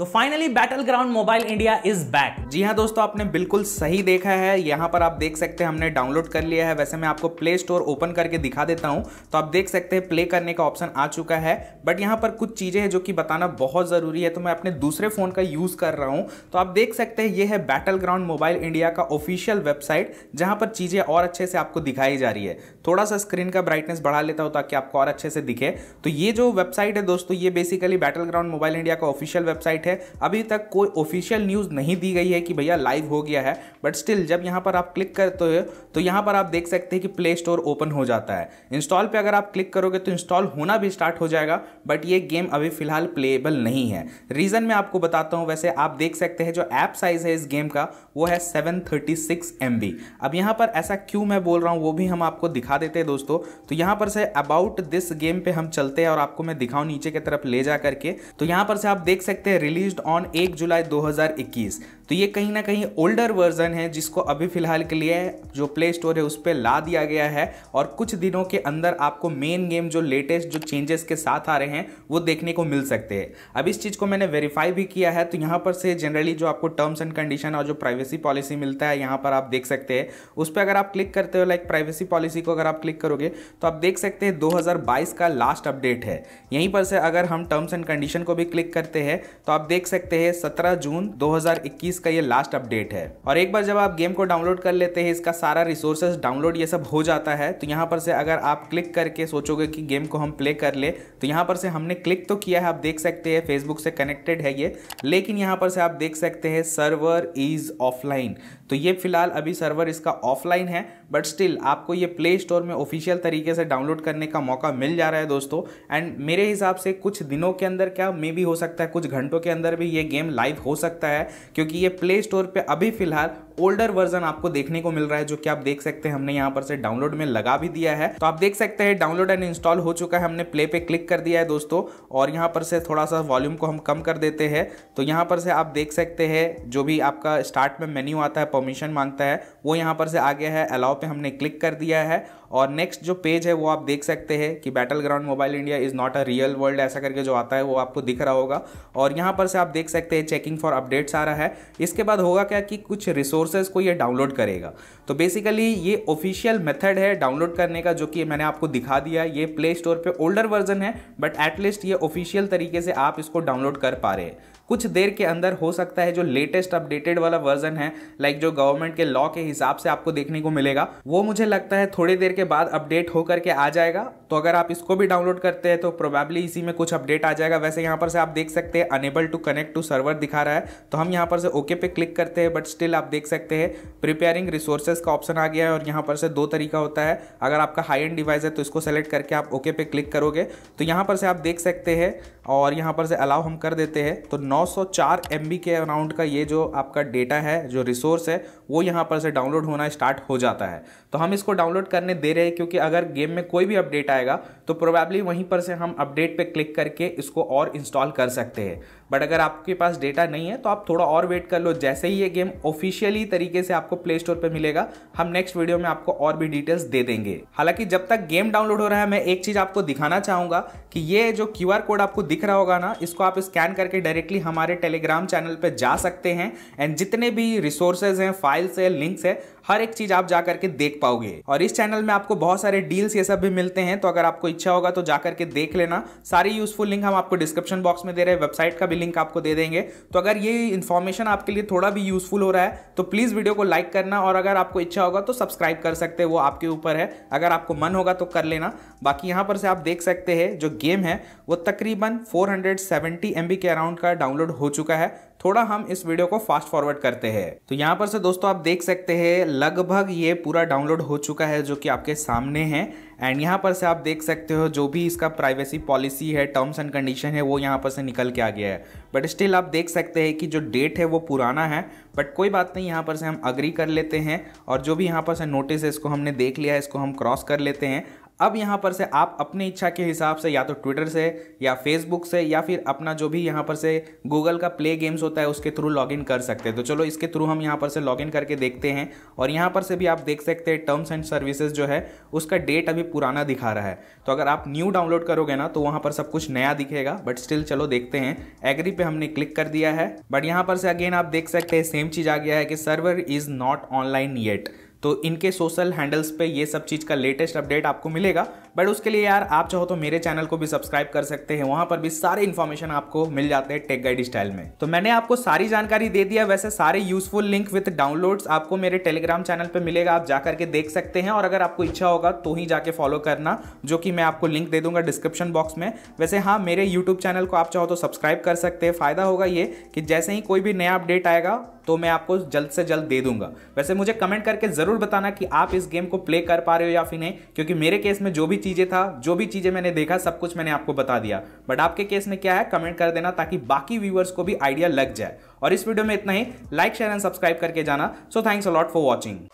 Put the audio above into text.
तो finally battleground mobile India is back जी हाँ दोस्तों आपने बिल्कुल सही देखा है यहाँ पर आप देख सकते हैं हमने डाउनलोड कर लिया है वैसे मैं आपको प्ले स्टोर ओपन करके दिखा देता हूँ तो आप देख सकते हैं प्ले करने का ऑप्शन आ चुका है बट यहाँ पर कुछ चीज़ें हैं जो कि बताना बहुत ज़रूरी है तो मैं अपने दूसरे फ़ोन का यूज़ कर रहा हूँ तो आप देख सकते हैं ये है बैटल ग्राउंड मोबाइल इंडिया का ऑफिशियल वेबसाइट जहाँ पर चीज़ें और अच्छे से आपको दिखाई जा रही है थोड़ा सा स्क्रीन का ब्राइटनेस बढ़ा लेता हूँ ताकि आपको और अच्छे से दिखे तो ये जो वेबसाइट है दोस्तों ये basically battleground mobile India का ऑफिशियल वेबसाइट है है अभी तक कोई ऑफिशियल न्यूज़ नहीं दी गई है कि भैया लाइव हो गया है बट स्टिल जब यहाँ पर आप क्लिक करते हो तो यहाँ पर आप देख सकते हैं कि प्ले स्टोर ओपन हो जाता है इंस्टॉल पर अगर आप क्लिक करोगे तो इंस्टॉल होना भी स्टार्ट हो जाएगा बट ये गेम अभी फिलहाल प्लेएबल नहीं है रीज़न मैं आपको बताता हूँ वैसे आप देख सकते हैं जो ऐप साइज़ है इस गेम का वो है सेवन थर्टी अब यहाँ पर ऐसा क्यों मैं बोल रहा हूँ वो भी हम आपको दिखा देते हैं दोस्तों तो यहाँ पर से अबाउट दिस गेम पे हम चलते हैं और आपको मैं दिखाऊँ नीचे की तरफ ले जा करके तो यहाँ पर से आप देख सकते हैं रिलीज रिलीज ऑन 1 जुलाई तो ये कहीं ना कहीं ओल्डर वर्जन है जिसको अभी फ़िलहाल के लिए जो प्ले स्टोर है उस पर ला दिया गया है और कुछ दिनों के अंदर आपको मेन गेम जो लेटेस्ट जो चेंजेस के साथ आ रहे हैं वो देखने को मिल सकते हैं अब इस चीज़ को मैंने वेरीफाई भी किया है तो यहाँ पर से जनरली जो आपको टर्म्स एंड कंडीशन और जो प्राइवेसी पॉलिसी मिलता है यहाँ पर आप देख सकते हैं उस पर अगर आप क्लिक करते हो लाइक प्राइवेसी पॉलिसी को अगर आप क्लिक करोगे तो आप देख सकते हैं दो का लास्ट अपडेट है यहीं पर से अगर हम टर्म्स एंड कंडीशन को भी क्लिक करते हैं तो आप देख सकते हैं सत्रह जून दो इसका ये लास्ट अपडेट है और एक बार जब आप गेम को डाउनलोड कर लेते हैं इसका सारा रिसोर्सेस डाउनलोड ये सब हो जाता है तो यहाँ पर से अगर आप क्लिक करके सोचोगे कि गेम को हम प्ले कर ले तो यहाँ पर से हमने क्लिक तो किया है आप देख सकते हैं फेसबुक से कनेक्टेड है ये लेकिन यहाँ पर से आप देख सकते हैं सर्वर इज ऑफलाइन तो ये फिलहाल अभी सर्वर इसका ऑफलाइन है बट स्टिल आपको ये प्ले स्टोर में ऑफिशियल तरीके से डाउनलोड करने का मौका मिल जा रहा है दोस्तों एंड मेरे हिसाब से कुछ दिनों के अंदर क्या मे भी हो सकता है कुछ घंटों के अंदर भी ये गेम लाइव हो सकता है क्योंकि ये प्ले स्टोर पर अभी फिलहाल ओल्डर वर्जन आपको देखने को मिल रहा है जो कि आप देख सकते हैं हमने यहाँ पर से डाउनलोड में लगा भी दिया है तो आप देख सकते हैं डाउनलोड एंड इंस्टॉल हो चुका है हमने प्ले पे क्लिक कर दिया है दोस्तों और यहाँ पर से थोड़ा सा वॉल्यूम को हम कम कर देते हैं तो यहाँ पर से आप देख सकते हैं जो भी आपका स्टार्ट में मेन्यू आता है परमिशन मांगता है वो यहाँ पर से आ गया है अलाउ पे हमने क्लिक कर दिया है और नेक्स्ट जो पेज है वो आप देख सकते हैं कि battleground mobile India is not a real world ऐसा करके जो आता है वो आपको दिख रहा होगा और यहाँ पर से आप देख सकते हैं चेकिंग फॉर अपडेट्स आ रहा है इसके बाद होगा क्या कि कुछ रिसोर्स कोर्सेज को ये डाउनलोड करेगा तो बेसिकली ये ऑफिशियल मेथड है डाउनलोड करने का जो कि मैंने आपको दिखा दिया ये प्ले स्टोर पर ओल्डर वर्जन है बट एटलीस्ट ये ऑफिशियल तरीके से आप इसको डाउनलोड कर पा रहे हैं कुछ देर के अंदर हो सकता है जो लेटेस्ट अपडेटेड वाला वर्जन है लाइक जो गवर्नमेंट के लॉ के हिसाब से आपको देखने को मिलेगा वो मुझे लगता है थोड़ी देर के बाद अपडेट होकर के आ जाएगा तो अगर आप इसको भी डाउनलोड करते हैं तो प्रोबेबली इसी में कुछ अपडेट आ जाएगा वैसे यहाँ पर से आप देख सकते हैं unable to connect to server दिखा रहा है तो हम यहाँ पर से ओके पे क्लिक करते हैं बट स्टिल आप देख सकते हैं प्रिपेयरिंग रिसोर्सेज का ऑप्शन आ गया है और यहाँ पर से दो तरीका होता है अगर आपका हाई एंड डिवाइस है तो इसको सेलेक्ट करके आप ओके पे क्लिक करोगे तो यहाँ पर से आप देख सकते हैं और यहाँ पर से अलाउ हम कर देते हैं तो नौ 904 MB के अराउंड का ये जो आपका डेटा है जो रिसोर्स है वो यहाँ पर से डाउनलोड होना स्टार्ट हो जाता है तो हम इसको डाउनलोड करने दे रहे हैं क्योंकि अगर गेम में कोई भी अपडेट आएगा तो प्रोबेबली वहीं पर से हम अपडेट पे क्लिक करके इसको और इंस्टॉल कर सकते हैं बट अगर आपके पास डेटा नहीं है तो आप थोड़ा और वेट कर लो जैसे ही ये गेम ऑफिशियली तरीके से आपको प्ले स्टोर पर मिलेगा हम नेक्स्ट वीडियो में आपको और भी डिटेल्स दे देंगे हालांकि जब तक गेम डाउनलोड हो रहा है मैं एक चीज़ आपको दिखाना चाहूँगा कि ये जो क्यू कोड आपको दिख रहा होगा ना इसको आप स्कैन करके डायरेक्टली हमारे टेलीग्राम चैनल पर जा सकते हैं एंड जितने भी रिसोर्सेज हैं फाइल्स है लिंक्स है हर एक चीज आप जा करके देख पाओगे और इस चैनल में आपको बहुत सारे डील्स ये सब भी मिलते हैं तो अगर आपको इच्छा होगा तो जा करके देख लेना सारी यूजफुल लिंक हम आपको डिस्क्रिप्शन बॉक्स में दे रहे हैं वेबसाइट का भी लिंक आपको दे देंगे तो अगर ये इन्फॉर्मेशन आपके लिए थोड़ा भी यूजफुल हो रहा है तो प्लीज वीडियो को लाइक करना और अगर आपको इच्छा होगा तो सब्सक्राइब कर सकते हैं वो आपके ऊपर है अगर आपको मन होगा तो कर लेना बाकी यहाँ पर से आप देख सकते हैं जो गेम है वो तकरीबन 470 हंड्रेड के अराउंड का डाउनलोड हो चुका है थोड़ा हम इस वीडियो को फास्ट फॉरवर्ड करते हैं तो यहाँ पर से दोस्तों आप देख सकते हैं लगभग ये पूरा डाउनलोड हो चुका है जो कि आपके सामने है एंड यहाँ पर से आप देख सकते हो जो भी इसका प्राइवेसी पॉलिसी है टर्म्स एंड कंडीशन है वो यहाँ पर से निकल के आ गया है बट स्टिल आप देख सकते हैं कि जो डेट है वो पुराना है बट कोई बात नहीं यहाँ पर से हम अग्री कर लेते हैं और जो भी यहाँ पर से नोटिस है इसको हमने देख लिया है इसको हम क्रॉस कर लेते हैं अब यहाँ पर से आप अपनी इच्छा के हिसाब से या तो ट्विटर से या फेसबुक से या फिर अपना जो भी यहाँ पर से गूगल का प्ले गेम्स होता है उसके थ्रू लॉगिन कर सकते हैं तो चलो इसके थ्रू हम यहाँ पर से लॉगिन करके देखते हैं और यहाँ पर से भी आप देख सकते हैं टर्म्स एंड सर्विसेज जो है उसका डेट अभी पुराना दिखा रहा है तो अगर आप न्यू डाउनलोड करोगे ना तो वहाँ पर सब कुछ नया दिखेगा बट स्टिल चलो देखते हैं एग्री पे हमने क्लिक कर दिया है बट यहाँ पर से अगेन आप देख सकते हैं सेम चीज़ आ गया है कि server is not online yet तो इनके सोशल हैंडल्स पे ये सब चीज़ का लेटेस्ट अपडेट आपको मिलेगा बट उसके लिए यार आप चाहो तो मेरे चैनल को भी सब्सक्राइब कर सकते हैं वहां पर भी सारे इन्फॉर्मेशन आपको मिल जाते हैं टेक गाइड स्टाइल में तो मैंने आपको सारी जानकारी दे दिया वैसे सारे यूजफुल लिंक विथ डाउनलोड्स आपको मेरे टेलीग्राम चैनल पर मिलेगा आप जाकर के देख सकते हैं और अगर आपको इच्छा होगा तो ही जाके फॉलो करना जो कि मैं आपको लिंक दे दूंगा डिस्क्रिप्शन बॉक्स में वैसे हाँ मेरे यूट्यूब चैनल को आप चाहो तो सब्सक्राइब कर सकते हैं फायदा होगा ये कि जैसे ही कोई भी नया अपडेट आएगा तो मैं आपको जल्द से जल्द दे दूंगा वैसे मुझे कमेंट करके जरूर बताना कि आप इस गेम को प्ले कर पा रहे हो या फिर नहीं क्योंकि मेरे केस में जो भी चीज़ें था जो भी चीज़ें मैंने देखा सब कुछ मैंने आपको बता दिया बट आपके केस में क्या है कमेंट कर देना ताकि बाकी व्यूवर्स को भी आइडिया लग जाए और इस वीडियो में इतना ही लाइक शेयर एंड सब्सक्राइब करके जाना so thanks a lot for watching